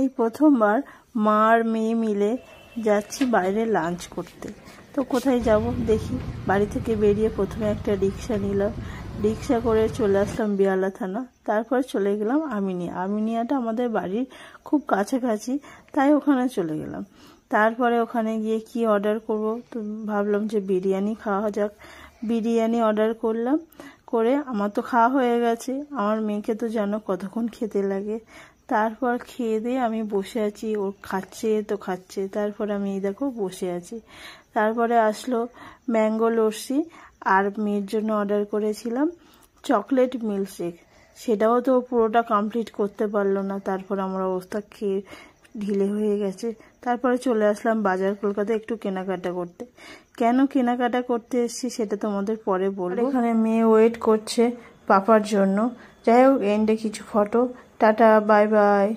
এই প্রথমবার মা আর মেয়ে মিলে যাচ্ছি বাইরে লাঞ্চ করতে তো কোথায় যাব দেখি বাড়ি থেকে বেরিয়ে প্রথমে একটা রিক্সা নিলাম রিক্সা করে চলে আসলাম বিয়ালা থানা তারপর চলে গেলাম আমিনিয়া আমিনিয়াটা আমাদের বাড়ির খুব কাছাকাছি তাই ওখানে চলে গেলাম তারপরে ওখানে গিয়ে কি অর্ডার করব তো ভাবলাম যে বিরিয়ানি খাওয়া যাক বিরিয়ানি অর্ডার করলাম করে আমার তো খাওয়া হয়ে গেছে আমার মেয়েকে তো জানো কতক্ষণ খেতে লাগে তারপর খেয়ে দিয়ে আমি বসে আছি ও খাচ্ছে তো খাচ্ছে তারপর আমি এই দেখো বসে আছি তারপরে আসলো ম্যাঙ্গো লস্যি আর মেয়ের জন্য অর্ডার করেছিলাম চকলেট মিল্কশেক সেটাও তো পুরোটা কমপ্লিট করতে পারলো না তারপর আমার অবস্থা খেয়ে ঢিলে হয়ে গেছে তারপরে চলে আসলাম বাজার কলকাতা একটু কেনাকাটা করতে কেন কেনাকাটা করতে এসেছি সেটা তোমাদের পরে বলব এখানে মেয়ে ওয়েট করছে পাপার জন্য যাই হোক এন্ডে কিছু ফটো টাটা বাই বাই